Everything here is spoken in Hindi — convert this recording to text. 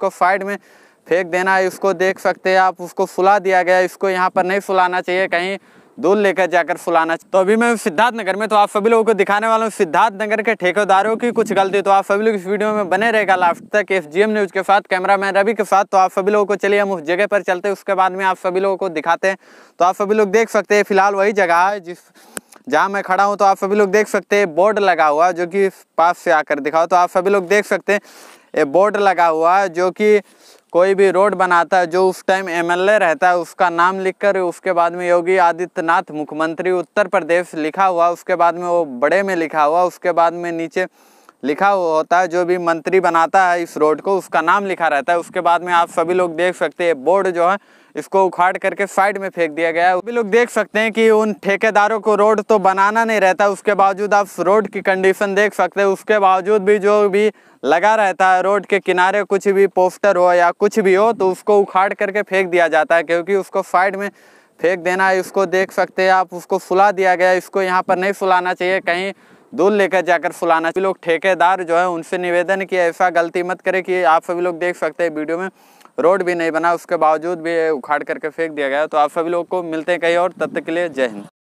को साइड में फेंक देना है इसको देख सकते हैं आप उसको फुला दिया गया इसको यहाँ पर नहीं फुलाना चाहिए कहीं दूर लेकर जाकर फुलाना तो अभी मैं सिद्धार्थ नगर में तो आप सभी लोगों को दिखाने वाला हूँ सिद्धार्थ नगर के ठेकेदारों की कुछ गलती तो आप सभी लोग इस वीडियो में बने रहेगा लास्ट तक एफ न्यूज के साथ कैमरा मैन रवि के साथ तो आप सभी लोगों को चलिए हम उस जगह पर चलते हैं उसके बाद में आप सभी लोगों को दिखाते हैं तो आप सभी लोग देख सकते हैं फिलहाल वही जगह है जिस जहाँ मैं खड़ा हूँ तो आप सभी लोग देख सकते हैं बोर्ड लगा हुआ जो कि पास से आकर दिखाओ तो आप सभी लोग देख सकते हैं ये बोर्ड लगा हुआ जो कि कोई भी रोड बनाता है जो उस टाइम एमएलए रहता है उसका नाम लिखकर उसके बाद में योगी आदित्यनाथ मुख्यमंत्री उत्तर प्रदेश लिखा हुआ उसके बाद में वो बड़े में लिखा हुआ उसके बाद में नीचे लिखा हुआ होता है जो भी मंत्री बनाता है इस रोड को उसका नाम लिखा रहता है उसके बाद में आप सभी लोग देख सकते हैं बोर्ड जो है इसको उखाड़ करके साइड में फेंक दिया गया है अभी लोग देख सकते हैं कि उन ठेकेदारों को रोड तो बनाना नहीं रहता उसके बावजूद आप रोड की कंडीशन देख सकते हैं उसके बावजूद भी जो भी लगा रहता है रोड के किनारे कुछ भी पोस्टर हो या कुछ भी हो तो उसको उखाड़ करके फेंक दिया जाता है क्योंकि उसको साइड में फेंक देना है इसको देख सकते हैं आप उसको फुला दिया गया इसको यहाँ पर नहीं फुलाना चाहिए कहीं दूध लेकर जाकर फुलाना लोग ठेकेदार जो है उनसे निवेदन किया ऐसा गलती मत करे कि आप सभी लोग देख सकते हैं वीडियो में रोड भी नहीं बना उसके बावजूद भी उखाड़ करके फेंक दिया गया तो आप सभी लोग को मिलते हैं कहीं और तब तक के लिए जय हिंद